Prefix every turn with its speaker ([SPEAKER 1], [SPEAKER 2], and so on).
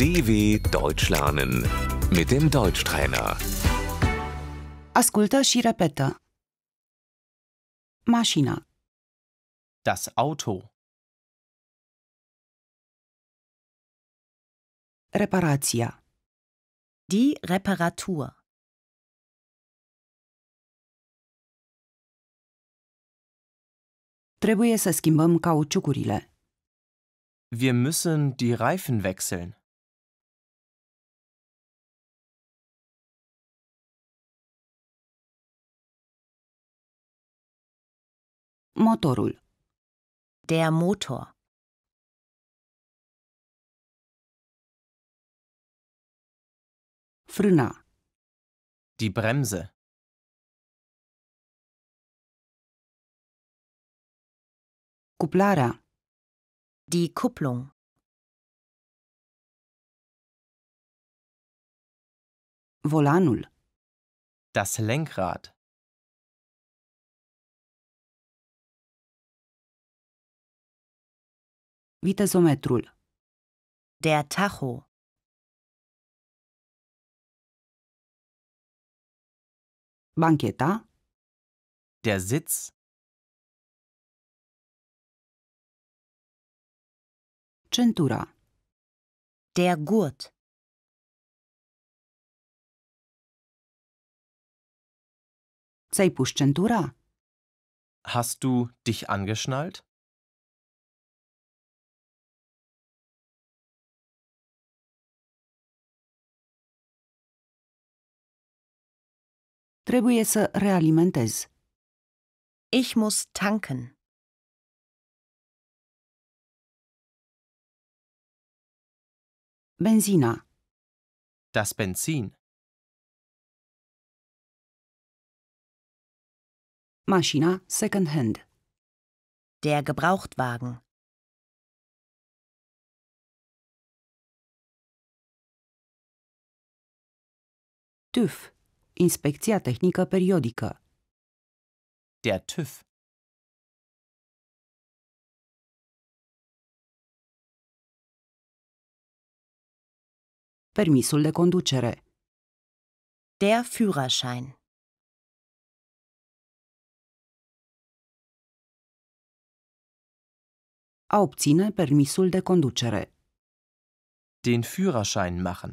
[SPEAKER 1] DW Deutsch lernen mit dem Deutschtrainer. Asculta și repetă. Mașina, Das Auto. Reparatia. Die Reparatur. trebuie să schimbăm cauciucurile, Wir müssen die Reifen wechseln. Motorul. Der Motor. Frâna. Die Bremse. Cuplarea. Die Kupplung. Volanul. Das Lenkrad. Vitezometrul. Der Tacho. Bancheta. Der Sitz. Centura. Der Gurt. Ți-ai centura? Hast du dich angeschnallt? Trebuie să realimentez. Ich muss tanken. Benzina. Das Benzin. Maschina Secondhand. Der Gebrauchtwagen. TÜV. Inspecția tehnică periodică. Der TÜV. Permisul de conducere. Der Führerschein. A obține permisul de conducere. Den Führerschein machen.